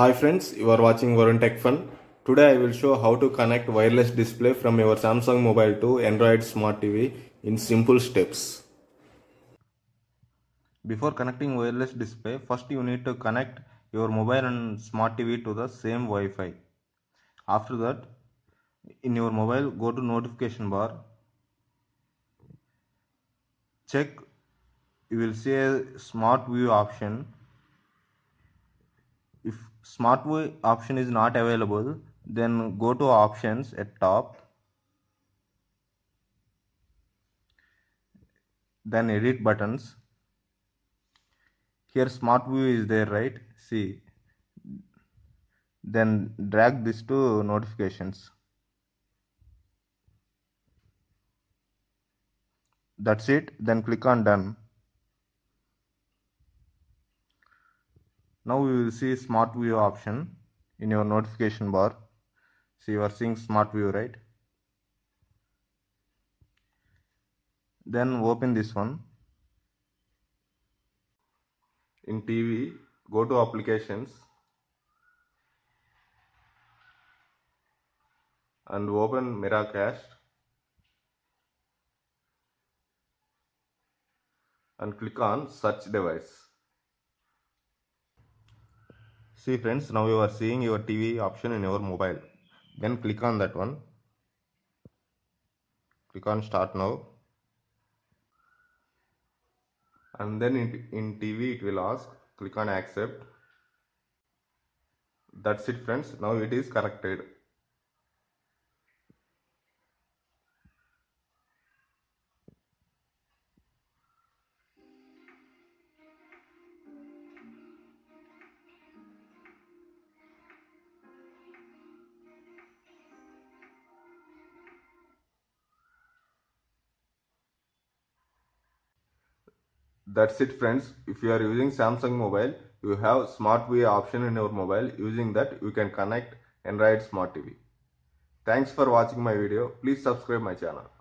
Hi friends, you are watching Varun Tech Fun. Today I will show how to connect wireless display from your Samsung mobile to Android Smart TV in simple steps. Before connecting wireless display, first you need to connect your mobile and Smart TV to the same Wi-Fi. After that, in your mobile, go to notification bar. Check, you will see a Smart View option if View option is not available, then go to options at top. Then edit buttons. Here View is there, right? See. Then drag this to notifications. That's it. Then click on done. now you will see smart view option in your notification bar See, you are seeing smart view right then open this one in TV go to applications and open Miracast and click on search device See friends, now you are seeing your TV option in your mobile. Then click on that one. Click on start now. And then in, in TV it will ask, click on accept. That's it friends, now it is corrected. that's it friends if you are using samsung mobile you have smart va option in your mobile using that you can connect and smart tv thanks for watching my video please subscribe my channel